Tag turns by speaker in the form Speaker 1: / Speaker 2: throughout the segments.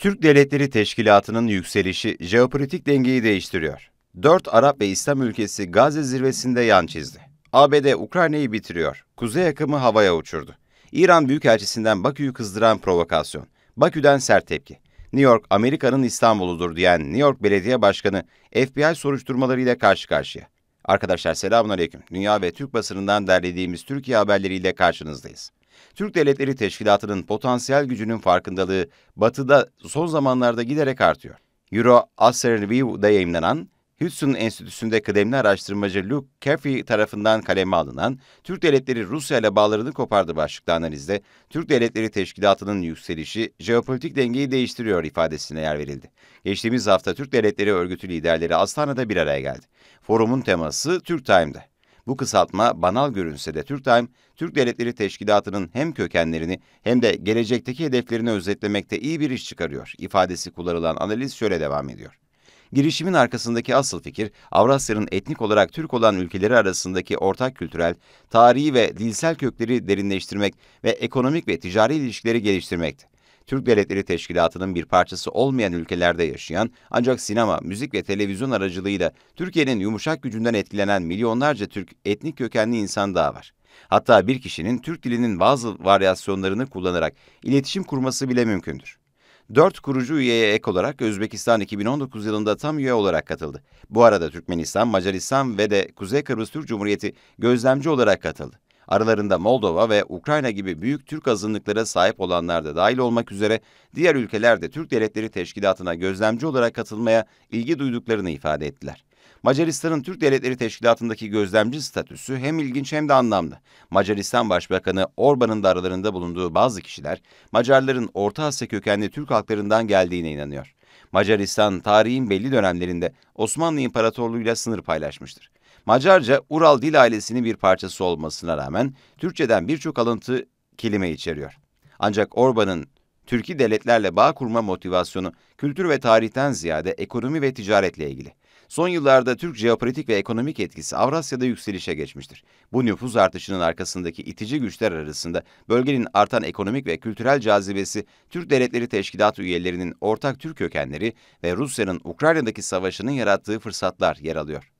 Speaker 1: Türk Devletleri Teşkilatı'nın yükselişi jeopolitik dengeyi değiştiriyor. Dört Arap ve İslam ülkesi Gazze zirvesinde yan çizdi. ABD Ukrayna'yı bitiriyor. Kuzey akımı havaya uçurdu. İran Büyükelçisinden Bakü'yü kızdıran provokasyon. Bakü'den sert tepki. New York, Amerika'nın İstanbul'udur diyen New York Belediye Başkanı FBI soruşturmalarıyla karşı karşıya. Arkadaşlar selamun aleyküm. Dünya ve Türk basınından derlediğimiz Türkiye haberleriyle karşınızdayız. Türk Devletleri Teşkilatı'nın potansiyel gücünün farkındalığı Batı'da son zamanlarda giderek artıyor. Euro Acer Review'da yayınlanan Hudson Enstitüsü'nde kıdemli araştırmacı Luke Caffey tarafından kaleme alınan Türk Devletleri Rusya ile bağlarını kopardı başlıklı analizde Türk Devletleri Teşkilatı'nın yükselişi jeopolitik dengeyi değiştiriyor ifadesine yer verildi. Geçtiğimiz hafta Türk Devletleri Örgütü liderleri Astana'da bir araya geldi. Forumun teması Türk Time'de. Bu kısaltma banal görünse de Türk Time, Türk Devletleri Teşkilatı'nın hem kökenlerini hem de gelecekteki hedeflerini özetlemekte iyi bir iş çıkarıyor. İfadesi kullanılan analiz şöyle devam ediyor. Girişimin arkasındaki asıl fikir, Avrasya'nın etnik olarak Türk olan ülkeleri arasındaki ortak kültürel, tarihi ve dilsel kökleri derinleştirmek ve ekonomik ve ticari ilişkileri geliştirmekti. Türk Devletleri Teşkilatı'nın bir parçası olmayan ülkelerde yaşayan ancak sinema, müzik ve televizyon aracılığıyla Türkiye'nin yumuşak gücünden etkilenen milyonlarca Türk etnik kökenli insan daha var. Hatta bir kişinin Türk dilinin bazı varyasyonlarını kullanarak iletişim kurması bile mümkündür. Dört kurucu üyeye ek olarak Özbekistan 2019 yılında tam üye olarak katıldı. Bu arada Türkmenistan, Macaristan ve de Kuzey Kıbrıs Türk Cumhuriyeti gözlemci olarak katıldı. Aralarında Moldova ve Ukrayna gibi büyük Türk azınlıklara sahip olanlar da dahil olmak üzere diğer ülkeler de Türk Devletleri Teşkilatı'na gözlemci olarak katılmaya ilgi duyduklarını ifade ettiler. Macaristan'ın Türk Devletleri Teşkilatı'ndaki gözlemci statüsü hem ilginç hem de anlamlı. Macaristan Başbakanı Orban'ın da aralarında bulunduğu bazı kişiler, Macarların Orta Asya kökenli Türk halklarından geldiğine inanıyor. Macaristan tarihin belli dönemlerinde Osmanlı İmparatorluğu ile sınır paylaşmıştır. Macarca, Ural dil ailesinin bir parçası olmasına rağmen Türkçeden birçok alıntı kelime içeriyor. Ancak Orban'ın Türkiye devletlerle bağ kurma motivasyonu kültür ve tarihten ziyade ekonomi ve ticaretle ilgili. Son yıllarda Türk jeopolitik ve ekonomik etkisi Avrasya'da yükselişe geçmiştir. Bu nüfuz artışının arkasındaki itici güçler arasında bölgenin artan ekonomik ve kültürel cazibesi, Türk Devletleri teşkilat üyelerinin ortak Türk kökenleri ve Rusya'nın Ukrayna'daki savaşının yarattığı fırsatlar yer alıyor.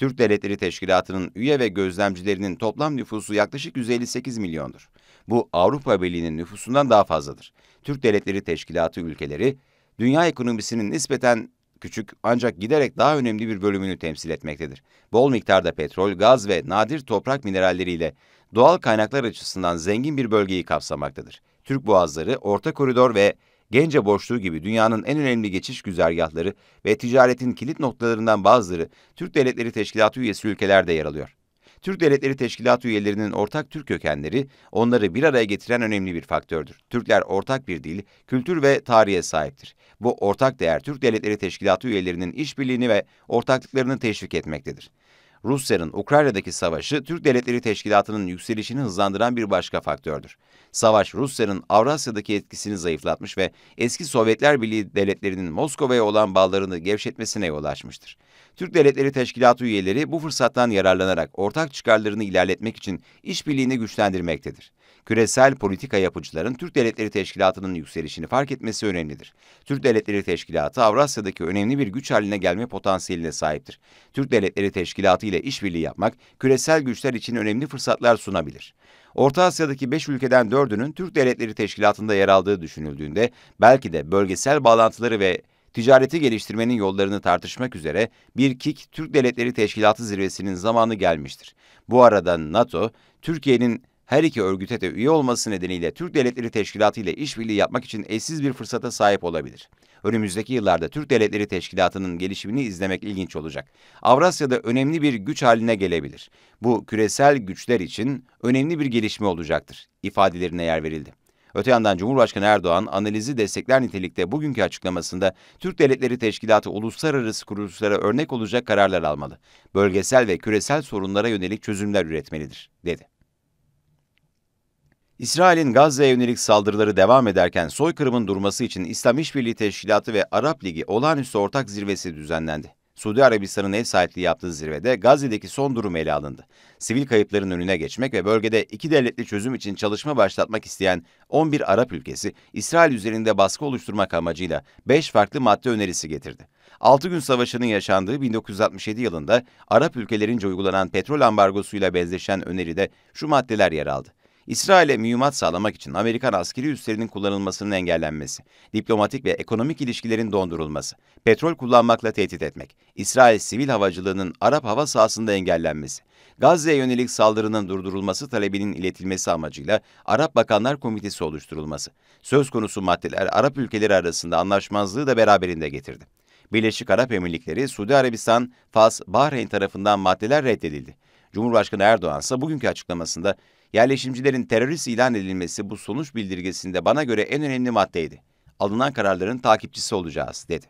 Speaker 1: Türk Devletleri Teşkilatı'nın üye ve gözlemcilerinin toplam nüfusu yaklaşık 158 milyondur. Bu Avrupa Birliği'nin nüfusundan daha fazladır. Türk Devletleri Teşkilatı ülkeleri, dünya ekonomisinin nispeten küçük ancak giderek daha önemli bir bölümünü temsil etmektedir. Bol miktarda petrol, gaz ve nadir toprak mineralleriyle doğal kaynaklar açısından zengin bir bölgeyi kapsamaktadır. Türk boğazları, Orta Koridor ve Gence boşluğu gibi dünyanın en önemli geçiş güzergahları ve ticaretin kilit noktalarından bazıları Türk Devletleri Teşkilatı üyesi ülkelerde yer alıyor. Türk Devletleri Teşkilatı üyelerinin ortak Türk kökenleri onları bir araya getiren önemli bir faktördür. Türkler ortak bir dil, kültür ve tarihe sahiptir. Bu ortak değer Türk Devletleri Teşkilatı üyelerinin işbirliğini ve ortaklıklarını teşvik etmektedir. Rusya'nın Ukrayna'daki savaşı Türk Devletleri Teşkilatı'nın yükselişini hızlandıran bir başka faktördür. Savaş Rusya'nın Avrasya'daki etkisini zayıflatmış ve eski Sovyetler Birliği devletlerinin Moskova'ya olan bağlarını gevşetmesine yol açmıştır. Türk Devletleri Teşkilatı üyeleri bu fırsattan yararlanarak ortak çıkarlarını ilerletmek için işbirliğini güçlendirmektedir. Küresel politika yapıcıların Türk Devletleri Teşkilatı'nın yükselişini fark etmesi önemlidir. Türk Devletleri Teşkilatı Avrasya'daki önemli bir güç haline gelme potansiyeline sahiptir. Türk Devletleri Teşkilatı ile işbirliği yapmak küresel güçler için önemli fırsatlar sunabilir. Orta Asya'daki 5 ülkeden 4'ünün Türk Devletleri Teşkilatı'nda yer aldığı düşünüldüğünde belki de bölgesel bağlantıları ve ticareti geliştirmenin yollarını tartışmak üzere bir KİK Türk Devletleri Teşkilatı zirvesinin zamanı gelmiştir. Bu arada NATO, Türkiye'nin her iki örgüte de üye olması nedeniyle Türk Devletleri Teşkilatı ile işbirliği yapmak için eşsiz bir fırsata sahip olabilir. Önümüzdeki yıllarda Türk Devletleri Teşkilatı'nın gelişimini izlemek ilginç olacak. Avrasya'da önemli bir güç haline gelebilir. Bu küresel güçler için önemli bir gelişme olacaktır ifadelerine yer verildi. Öte yandan Cumhurbaşkanı Erdoğan analizi destekler nitelikte bugünkü açıklamasında Türk Devletleri Teşkilatı uluslararası kuruluşlara örnek olacak kararlar almalı. Bölgesel ve küresel sorunlara yönelik çözümler üretmelidir, dedi. İsrail'in Gazze'ye yönelik saldırıları devam ederken soykırımın durması için İslam İşbirliği Teşkilatı ve Arap Ligi olağanüstü ortak zirvesi düzenlendi. Suudi Arabistan'ın ev sahipliği yaptığı zirvede Gazze'deki son durum ele alındı. Sivil kayıpların önüne geçmek ve bölgede iki devletli çözüm için çalışma başlatmak isteyen 11 Arap ülkesi, İsrail üzerinde baskı oluşturmak amacıyla 5 farklı madde önerisi getirdi. 6 gün savaşının yaşandığı 1967 yılında Arap ülkelerince uygulanan petrol ambargosuyla benzeşen öneride şu maddeler yer aldı. İsrail'e mühimmat sağlamak için Amerikan askeri üslerinin kullanılmasının engellenmesi, diplomatik ve ekonomik ilişkilerin dondurulması, petrol kullanmakla tehdit etmek, İsrail sivil havacılığının Arap hava sahasında engellenmesi, Gazze'ye yönelik saldırının durdurulması talebinin iletilmesi amacıyla Arap Bakanlar Komitesi oluşturulması, söz konusu maddeler Arap ülkeleri arasında anlaşmazlığı da beraberinde getirdi. Birleşik Arap Emirlikleri, Suudi Arabistan, Fas, Bahreyn tarafından maddeler reddedildi. Cumhurbaşkanı Erdoğan ise bugünkü açıklamasında Yerleşimcilerin terörist ilan edilmesi bu sonuç bildirgesinde bana göre en önemli maddeydi. Alınan kararların takipçisi olacağız, dedi.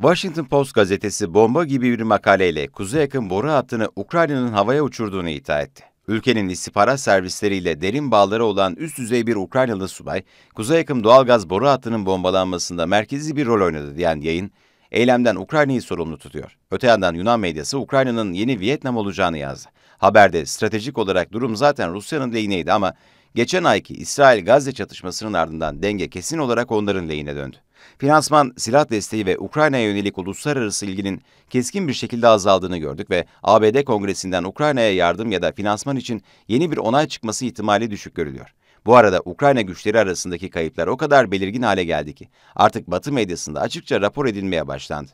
Speaker 1: Washington Post gazetesi bomba gibi bir makaleyle Kuzey Yakın boru hattını Ukrayna'nın havaya uçurduğunu iddia etti. Ülkenin istihbarat servisleriyle derin bağları olan üst düzey bir Ukraynalı subay, Kuzey Yakın doğalgaz boru hattının bombalanmasında merkezi bir rol oynadı diyen yayın, eylemden Ukrayna'yı sorumlu tutuyor. Öte yandan Yunan medyası Ukrayna'nın yeni Vietnam olacağını yazdı. Haberde stratejik olarak durum zaten Rusya'nın lehineydi ama geçen ayki İsrail-Gazze çatışmasının ardından denge kesin olarak onların lehine döndü. Finansman, silah desteği ve Ukrayna'ya yönelik uluslararası ilginin keskin bir şekilde azaldığını gördük ve ABD Kongresi'nden Ukrayna'ya yardım ya da finansman için yeni bir onay çıkması ihtimali düşük görülüyor. Bu arada Ukrayna güçleri arasındaki kayıplar o kadar belirgin hale geldi ki artık Batı medyasında açıkça rapor edilmeye başlandı.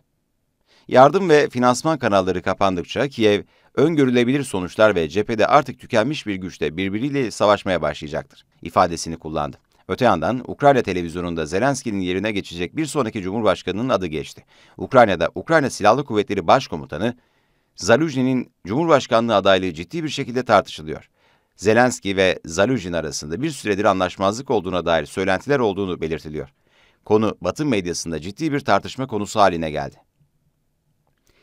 Speaker 1: Yardım ve finansman kanalları kapandıkça Kiev, öngörülebilir sonuçlar ve cephede artık tükenmiş bir güçle birbiriyle savaşmaya başlayacaktır ifadesini kullandı. Öte yandan Ukrayna televizyonunda Zelenski'nin yerine geçecek bir sonraki Cumhurbaşkanı'nın adı geçti. Ukrayna'da Ukrayna Silahlı Kuvvetleri Başkomutanı Zaluzhin'in Cumhurbaşkanlığı adaylığı ciddi bir şekilde tartışılıyor. Zelenski ve Zaluzhin arasında bir süredir anlaşmazlık olduğuna dair söylentiler olduğunu belirtiliyor. Konu Batı medyasında ciddi bir tartışma konusu haline geldi.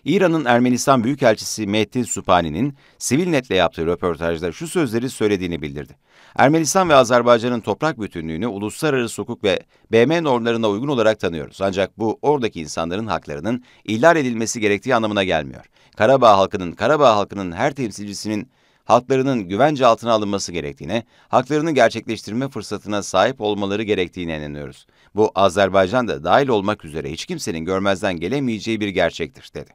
Speaker 1: İran'ın Ermenistan Büyükelçisi Mehdi Supani'nin Sivilnet'le yaptığı röportajda şu sözleri söylediğini bildirdi. Ermenistan ve Azerbaycan'ın toprak bütünlüğünü uluslararası hukuk ve BM normlarına uygun olarak tanıyoruz. Ancak bu oradaki insanların haklarının ihlal edilmesi gerektiği anlamına gelmiyor. Karabağ halkının, Karabağ halkının her temsilcisinin haklarının güvence altına alınması gerektiğine, haklarını gerçekleştirme fırsatına sahip olmaları gerektiğine inanıyoruz. Bu Azerbaycan'da dahil olmak üzere hiç kimsenin görmezden gelemeyeceği bir gerçektir, dedi.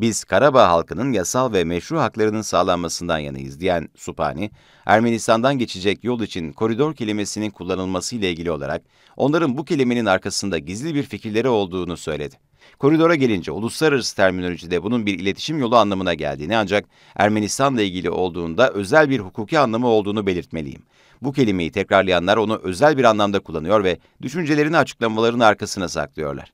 Speaker 1: Biz Karabağ halkının yasal ve meşru haklarının sağlanmasından yanayız diyen Supani, Ermenistan'dan geçecek yol için koridor kelimesinin kullanılması ile ilgili olarak onların bu kelimenin arkasında gizli bir fikirleri olduğunu söyledi. Koridora gelince uluslararası terminolojide bunun bir iletişim yolu anlamına geldiğini ancak Ermenistan'la ilgili olduğunda özel bir hukuki anlamı olduğunu belirtmeliyim. Bu kelimeyi tekrarlayanlar onu özel bir anlamda kullanıyor ve düşüncelerini açıklamaların arkasına saklıyorlar.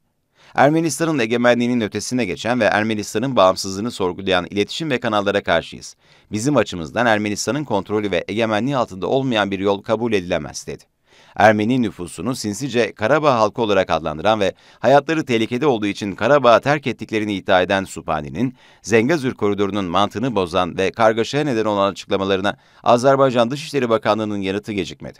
Speaker 1: Ermenistan'ın egemenliğinin ötesine geçen ve Ermenistan'ın bağımsızlığını sorgulayan iletişim ve kanallara karşıyız. Bizim açımızdan Ermenistan'ın kontrolü ve egemenliği altında olmayan bir yol kabul edilemez dedi. Ermeni nüfusunu sinsice Karabağ halkı olarak adlandıran ve hayatları tehlikede olduğu için Karabağ'ı terk ettiklerini iddia eden Supani'nin, Zengezur koridorunun mantığını bozan ve kargaşaya neden olan açıklamalarına Azerbaycan Dışişleri Bakanlığı'nın yanıtı gecikmedi.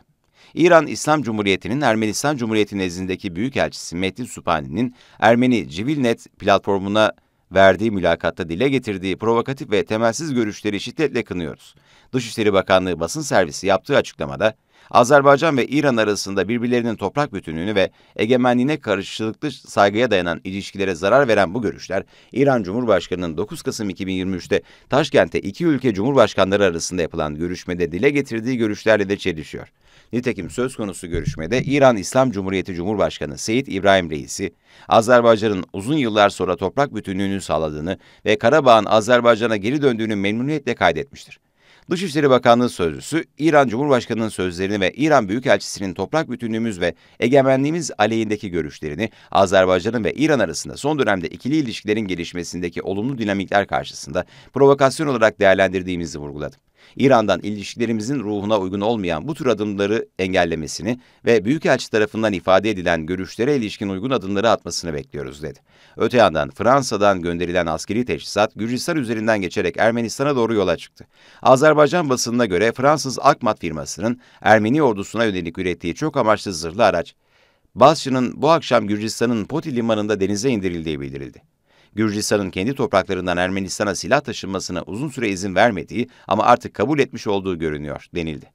Speaker 1: İran İslam Cumhuriyeti'nin Ermenistan Cumhuriyeti nezdindeki Büyükelçisi Mehdi Supani'nin Ermeni Civilnet platformuna verdiği mülakatta dile getirdiği provokatif ve temelsiz görüşleri şiddetle kınıyoruz. Dışişleri Bakanlığı basın servisi yaptığı açıklamada Azerbaycan ve İran arasında birbirlerinin toprak bütünlüğünü ve egemenliğine karşılıklı saygıya dayanan ilişkilere zarar veren bu görüşler, İran Cumhurbaşkanı'nın 9 Kasım 2023'te Taşkent'te iki ülke Cumhurbaşkanları arasında yapılan görüşmede dile getirdiği görüşlerle de çelişiyor. Nitekim söz konusu görüşmede İran İslam Cumhuriyeti Cumhurbaşkanı Seyit İbrahim Reisi, Azerbaycan'ın uzun yıllar sonra toprak bütünlüğünü sağladığını ve Karabağ'ın Azerbaycan'a geri döndüğünü memnuniyetle kaydetmiştir. Dışişleri Bakanlığı Sözcüsü, İran Cumhurbaşkanı'nın sözlerini ve İran Büyükelçisi'nin toprak bütünlüğümüz ve egemenliğimiz aleyhindeki görüşlerini, Azerbaycan'ın ve İran arasında son dönemde ikili ilişkilerin gelişmesindeki olumlu dinamikler karşısında provokasyon olarak değerlendirdiğimizi vurguladı. İran'dan ilişkilerimizin ruhuna uygun olmayan bu tür adımları engellemesini ve Büyükelçi tarafından ifade edilen görüşlere ilişkin uygun adımları atmasını bekliyoruz dedi. Öte yandan Fransa'dan gönderilen askeri teçhizat Gürcistan üzerinden geçerek Ermenistan'a doğru yola çıktı. Azerbaycan basınına göre Fransız Akmat firmasının Ermeni ordusuna yönelik ürettiği çok amaçlı zırhlı araç, Basçı'nın bu akşam Gürcistan'ın Poti limanında denize indirildiği bildirildi. Gürcistan'ın kendi topraklarından Ermenistan'a silah taşınmasına uzun süre izin vermediği ama artık kabul etmiş olduğu görünüyor denildi.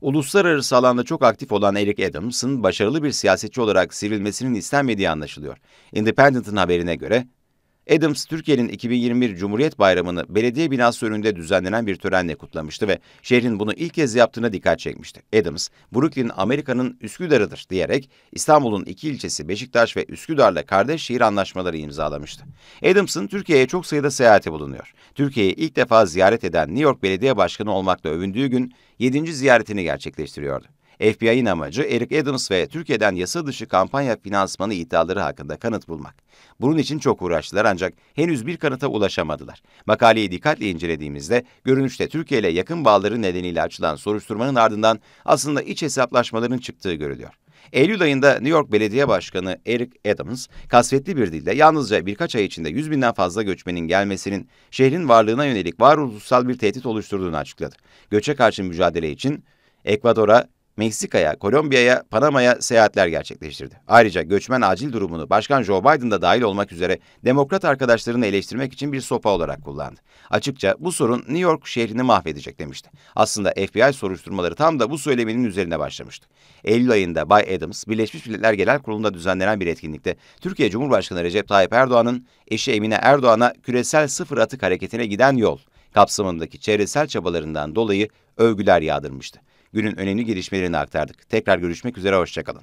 Speaker 1: Uluslararası alanda çok aktif olan Eric Adams'ın başarılı bir siyasetçi olarak sivrilmesinin istenmediği anlaşılıyor. Independent'ın haberine göre Adams, Türkiye'nin 2021 Cumhuriyet Bayramı'nı belediye binası önünde düzenlenen bir törenle kutlamıştı ve şehrin bunu ilk kez yaptığına dikkat çekmişti. Adams, Brooklyn Amerika'nın Üsküdar'ıdır diyerek İstanbul'un iki ilçesi Beşiktaş ve Üsküdar'la kardeş şehir anlaşmaları imzalamıştı. Adams'ın Türkiye'ye çok sayıda seyahati bulunuyor. Türkiye'yi ilk defa ziyaret eden New York Belediye Başkanı olmakla övündüğü gün 7. ziyaretini gerçekleştiriyordu. FBI'nin amacı Eric Adams ve Türkiye'den yasa dışı kampanya finansmanı iddiaları hakkında kanıt bulmak. Bunun için çok uğraştılar ancak henüz bir kanıta ulaşamadılar. Makaleyi dikkatle incelediğimizde görünüşte Türkiye ile yakın bağları nedeniyle açılan soruşturmanın ardından aslında iç hesaplaşmaların çıktığı görülüyor. Eylül ayında New York Belediye Başkanı Eric Adams, kasvetli bir dille yalnızca birkaç ay içinde 100 binden fazla göçmenin gelmesinin şehrin varlığına yönelik varoluşsal bir tehdit oluşturduğunu açıkladı. Göçe karşı mücadele için Ekvador'a Meksika'ya, Kolombiya'ya, Panama'ya seyahatler gerçekleştirdi. Ayrıca göçmen acil durumunu Başkan Joe Biden da dahil olmak üzere demokrat arkadaşlarını eleştirmek için bir sopa olarak kullandı. Açıkça bu sorun New York şehrini mahvedecek demişti. Aslında FBI soruşturmaları tam da bu söyleminin üzerine başlamıştı. Eylül ayında Bay Adams, Birleşmiş Milletler Genel Kurulu'nda düzenlenen bir etkinlikte Türkiye Cumhurbaşkanı Recep Tayyip Erdoğan'ın eşi Emine Erdoğan'a küresel sıfır atık hareketine giden yol kapsamındaki çevresel çabalarından dolayı övgüler yağdırmıştı. Günün önemli gelişmelerini aktardık. Tekrar görüşmek üzere, hoşçakalın.